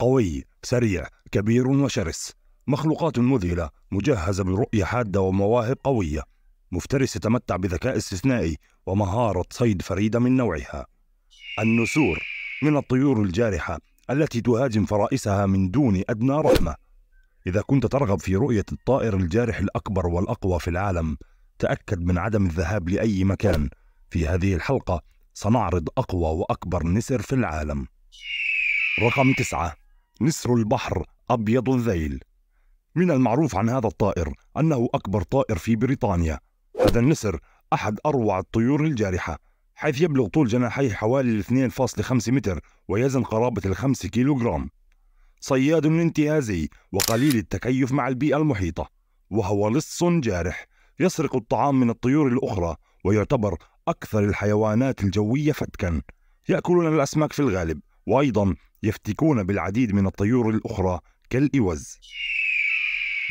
قوي سريع كبير وشرس مخلوقات مذهلة مجهزة برؤية حادة ومواهب قوية مفترس يتمتع بذكاء استثنائي ومهارة صيد فريدة من نوعها النسور من الطيور الجارحة التي تهاجم فرائسها من دون أدنى رحمة إذا كنت ترغب في رؤية الطائر الجارح الأكبر والأقوى في العالم تأكد من عدم الذهاب لأي مكان في هذه الحلقة سنعرض أقوى وأكبر نسر في العالم رقم تسعة نسر البحر أبيض الذيل من المعروف عن هذا الطائر أنه أكبر طائر في بريطانيا هذا النسر أحد أروع الطيور الجارحة حيث يبلغ طول جناحيه حوالي 2.5 متر ويزن قرابة الخمس كيلوغرام صياد انتهازي وقليل التكيف مع البيئة المحيطة وهو لص جارح يسرق الطعام من الطيور الأخرى ويعتبر أكثر الحيوانات الجوية فتكا يأكلون الأسماك في الغالب وأيضا يفتكون بالعديد من الطيور الأخرى كالإوز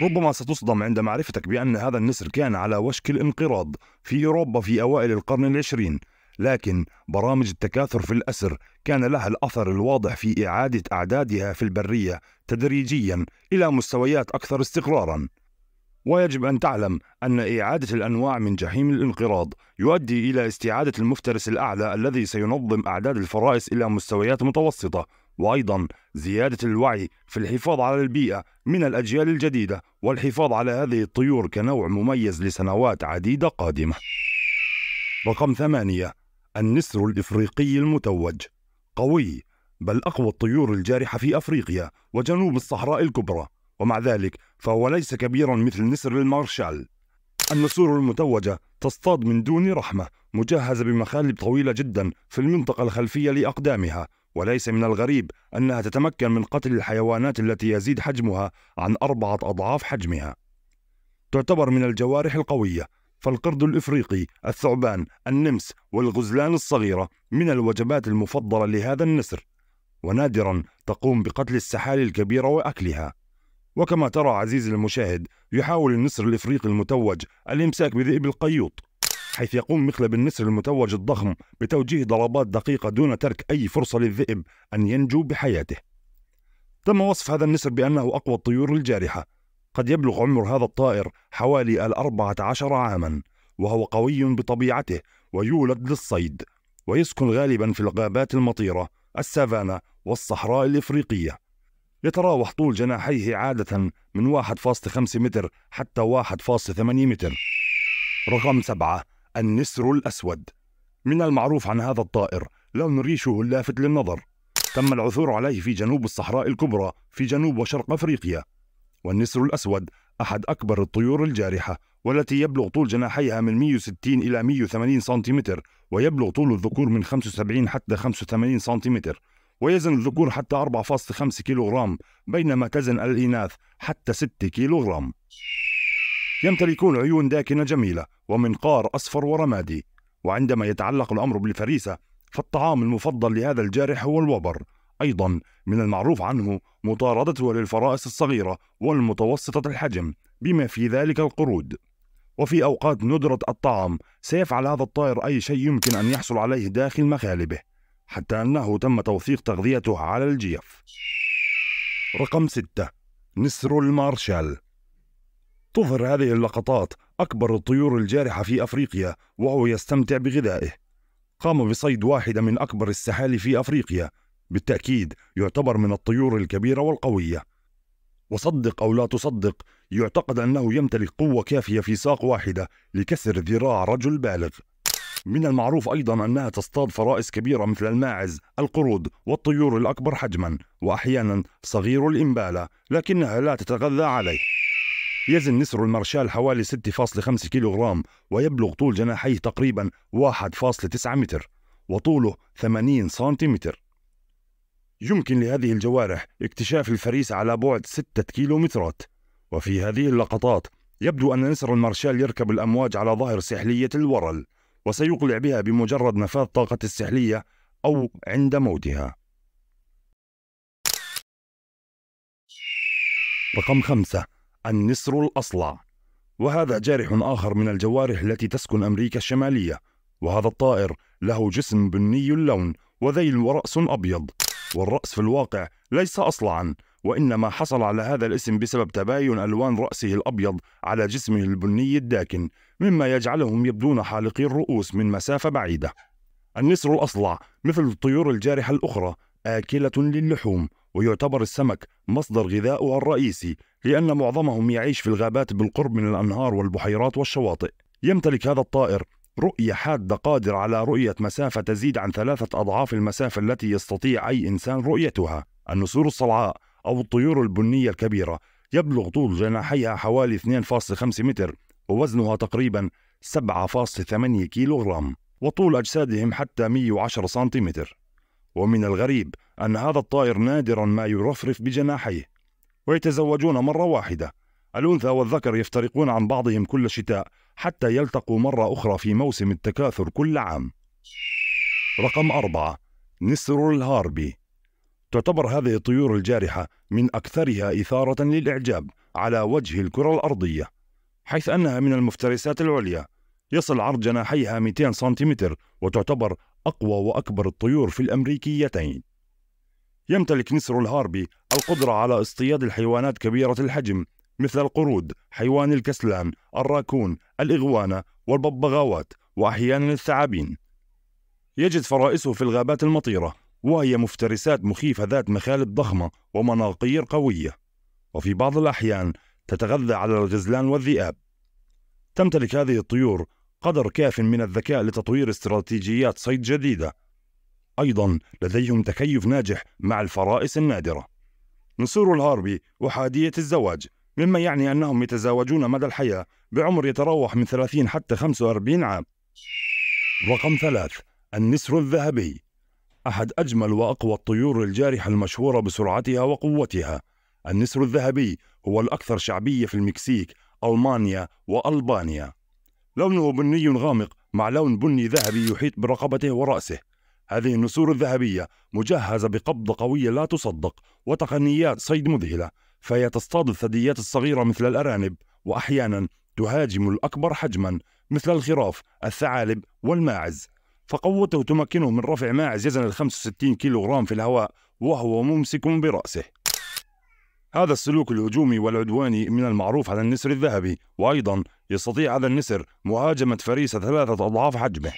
ربما ستصدم عند معرفتك بأن هذا النسر كان على وشك الانقراض في أوروبا في أوائل القرن العشرين لكن برامج التكاثر في الأسر كان لها الأثر الواضح في إعادة أعدادها في البرية تدريجيا إلى مستويات أكثر استقرارا ويجب أن تعلم أن إعادة الأنواع من جحيم الانقراض يؤدي إلى استعادة المفترس الأعلى الذي سينظم أعداد الفرائس إلى مستويات متوسطة وايضا زياده الوعي في الحفاظ على البيئه من الاجيال الجديده والحفاظ على هذه الطيور كنوع مميز لسنوات عديده قادمه. رقم ثمانيه النسر الافريقي المتوج قوي بل اقوى الطيور الجارحه في افريقيا وجنوب الصحراء الكبرى ومع ذلك فهو ليس كبيرا مثل نسر المارشال. النسور المتوجة تصطاد من دون رحمة مجهزة بمخالب طويلة جدا في المنطقة الخلفية لأقدامها وليس من الغريب أنها تتمكن من قتل الحيوانات التي يزيد حجمها عن أربعة أضعاف حجمها. تعتبر من الجوارح القوية، فالقرد الإفريقي، الثعبان، النمس، والغزلان الصغيرة من الوجبات المفضلة لهذا النسر، ونادرا تقوم بقتل السحالي الكبيرة وأكلها. وكما ترى عزيزي المشاهد، يحاول النسر الإفريقي المتوج الإمساك بذئب القيوط، حيث يقوم مخلب النسر المتوج الضخم بتوجيه ضربات دقيقة دون ترك أي فرصة للذئب أن ينجو بحياته. تم وصف هذا النسر بأنه أقوى الطيور الجارحة. قد يبلغ عمر هذا الطائر حوالي الأربعة عشر عاما، وهو قوي بطبيعته ويولد للصيد، ويسكن غالبا في الغابات المطيرة، السافانا والصحراء الإفريقية. يتراوح طول جناحيه عادة من 1.5 متر حتى 1.8 متر. رقم سبعة النسر الأسود من المعروف عن هذا الطائر لون ريشه اللافت للنظر تم العثور عليه في جنوب الصحراء الكبرى في جنوب وشرق أفريقيا والنسر الأسود أحد أكبر الطيور الجارحة والتي يبلغ طول جناحيها من 160 إلى 180 سنتيمتر ويبلغ طول الذكور من 75 حتى 85 سنتيمتر ويزن الذكور حتى 4.5 كيلوغرام بينما تزن الإناث حتى 6 كيلوغرام يمتلكون عيون داكنة جميلة ومنقار أصفر ورمادي وعندما يتعلق الأمر بالفريسة فالطعام المفضل لهذا الجارح هو الوبر أيضا من المعروف عنه مطاردته للفرائس الصغيرة والمتوسطة الحجم بما في ذلك القرود وفي أوقات ندرة الطعام سيفعل هذا الطائر أي شيء يمكن أن يحصل عليه داخل مخالبه حتى أنه تم توثيق تغذيته على الجيف رقم 6 نسر المارشال تظهر هذه اللقطات أكبر الطيور الجارحة في أفريقيا وهو يستمتع بغذائه قام بصيد واحدة من أكبر السحالي في أفريقيا بالتأكيد يعتبر من الطيور الكبيرة والقوية وصدق أو لا تصدق يعتقد أنه يمتلك قوة كافية في ساق واحدة لكسر ذراع رجل بالغ من المعروف أيضا أنها تصطاد فرائس كبيرة مثل الماعز، القرود والطيور الأكبر حجما وأحيانا صغير الإمبالة لكنها لا تتغذى عليه يزن نسر المارشال حوالي 6.5 كيلوغرام ويبلغ طول جناحيه تقريبا 1.9 متر وطوله 80 سنتيمتر يمكن لهذه الجوارح اكتشاف الفريسة على بعد 6 كيلومترات وفي هذه اللقطات يبدو أن نسر المارشال يركب الأمواج على ظهر سحلية الورل وسيقلع بها بمجرد نفاذ طاقة السحلية أو عند موتها رقم خمسة النسر الأصلع وهذا جارح آخر من الجوارح التي تسكن أمريكا الشمالية وهذا الطائر له جسم بني اللون وذيل ورأس أبيض والرأس في الواقع ليس أصلعا وإنما حصل على هذا الاسم بسبب تباين ألوان رأسه الأبيض على جسمه البني الداكن مما يجعلهم يبدون حالقي الرؤوس من مسافة بعيدة النسر الأصلع مثل الطيور الجارحة الأخرى آكلة للحوم ويعتبر السمك مصدر غذائها الرئيسي لأن معظمهم يعيش في الغابات بالقرب من الأنهار والبحيرات والشواطئ يمتلك هذا الطائر رؤية حادة قادرة على رؤية مسافة تزيد عن ثلاثة أضعاف المسافة التي يستطيع أي إنسان رؤيتها النسور الصلعاء أو الطيور البنية الكبيرة يبلغ طول جناحيها حوالي 2.5 متر ووزنها تقريبا 7.8 كيلوغرام وطول أجسادهم حتى 110 سنتيمتر ومن الغريب أن هذا الطائر نادرا ما يرفرف بجناحيه ويتزوجون مرة واحدة الأنثى والذكر يفترقون عن بعضهم كل شتاء حتى يلتقوا مرة أخرى في موسم التكاثر كل عام رقم أربعة نسر الهاربي تعتبر هذه الطيور الجارحة من أكثرها إثارة للإعجاب على وجه الكرة الأرضية حيث أنها من المفترسات العليا يصل عرض جناحيها 200 سنتيمتر وتعتبر أقوى وأكبر الطيور في الأمريكيتين يمتلك نسر الهاربي القدرة على اصطياد الحيوانات كبيرة الحجم مثل القرود، حيوان الكسلان، الراكون، الإغوانة والببغاوات وأحيانا الثعابين. يجد فرائسه في الغابات المطيرة وهي مفترسات مخيفة ذات مخالب ضخمة ومناقير قوية. وفي بعض الأحيان تتغذى على الغزلان والذئاب. تمتلك هذه الطيور قدر كاف من الذكاء لتطوير استراتيجيات صيد جديدة أيضا لديهم تكيف ناجح مع الفرائس النادرة نصور الهاربي أحادية الزواج مما يعني أنهم يتزاوجون مدى الحياة بعمر يتراوح من 30 حتى 45 عام رقم ثلاث النسر الذهبي أحد أجمل وأقوى الطيور الجارحة المشهورة بسرعتها وقوتها النسر الذهبي هو الأكثر شعبية في المكسيك ألمانيا وألبانيا لونه بني غامق مع لون بني ذهبي يحيط برقبته ورأسه هذه النسور الذهبية مجهزة بقبضة قوية لا تصدق وتقنيات صيد مذهلة فهي تصطاد الثدييات الصغيرة مثل الأرانب وأحيانا تهاجم الأكبر حجما مثل الخراف الثعالب والماعز فقوته تمكنه من رفع ماعز يزن ال 65 كيلوغرام في الهواء وهو ممسك برأسه هذا السلوك الهجومي والعدواني من المعروف على النسر الذهبي وأيضا يستطيع هذا النسر مهاجمة فريسة ثلاثة أضعاف حجمه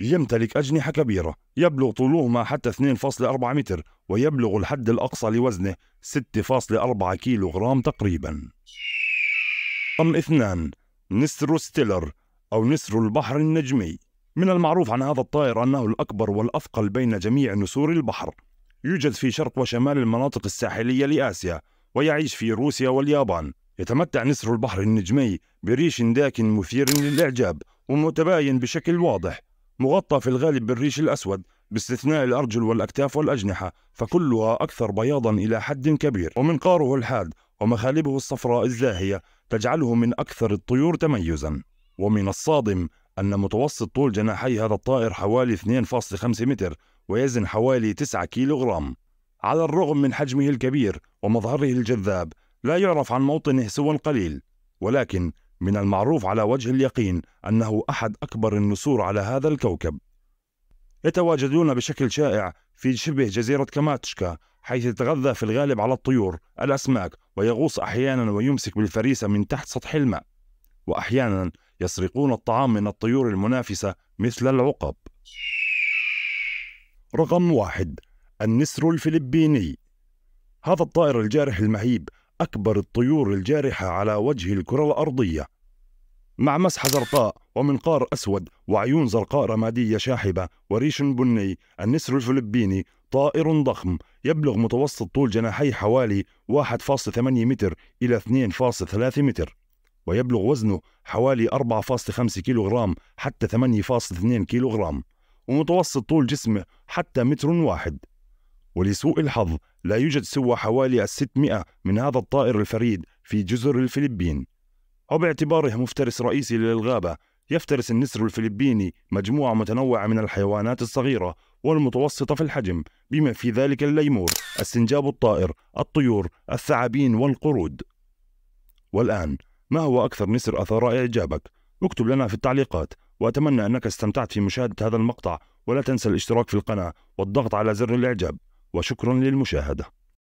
يمتلك أجنحة كبيرة يبلغ طولهما حتى 2.4 متر ويبلغ الحد الأقصى لوزنه 6.4 كيلو غرام تقريبا رقم اثنان نسر ستيلر أو نسر البحر النجمي من المعروف عن هذا الطائر أنه الأكبر والأثقل بين جميع نسور البحر يوجد في شرق وشمال المناطق الساحلية لآسيا ويعيش في روسيا واليابان يتمتع نسر البحر النجمي بريش داكن مثير للإعجاب ومتباين بشكل واضح مغطى في الغالب بالريش الأسود باستثناء الأرجل والأكتاف والأجنحة فكلها أكثر بياضا إلى حد كبير ومنقاره الحاد ومخالبه الصفراء الزاهية تجعله من أكثر الطيور تميزا ومن الصادم أن متوسط طول جناحي هذا الطائر حوالي 2.5 متر ويزن حوالي 9 كيلوغرام على الرغم من حجمه الكبير ومظهره الجذاب لا يعرف عن موطنه سوى القليل ولكن من المعروف على وجه اليقين أنه أحد أكبر النسور على هذا الكوكب يتواجدون بشكل شائع في شبه جزيرة كاماتشكا حيث يتغذى في الغالب على الطيور الأسماك ويغوص أحيانا ويمسك بالفريسة من تحت سطح الماء وأحيانا يسرقون الطعام من الطيور المنافسة مثل العقب رقم واحد النسر الفلبيني هذا الطائر الجارح المهيب أكبر الطيور الجارحة على وجه الكرة الأرضية مع مسحة زرقاء ومنقار أسود وعيون زرقاء رمادية شاحبة وريش بني النسر الفلبيني طائر ضخم يبلغ متوسط طول جناحيه حوالي 1.8 متر إلى 2.3 متر ويبلغ وزنه حوالي 4.5 كيلوغرام حتى 8.2 كيلوغرام ومتوسط طول جسمه حتى متر واحد ولسوء الحظ لا يوجد سوى حوالي 600 من هذا الطائر الفريد في جزر الفلبين وباعتباره مفترس رئيسي للغابة يفترس النسر الفلبيني مجموعة متنوعة من الحيوانات الصغيرة والمتوسطة في الحجم بما في ذلك الليمور السنجاب الطائر الطيور الثعابين والقرود والآن ما هو أكثر نسر أثار إعجابك؟ اكتب لنا في التعليقات وأتمنى أنك استمتعت في مشاهدة هذا المقطع ولا تنسى الاشتراك في القناة والضغط على زر الإعجاب وشكرا للمشاهدة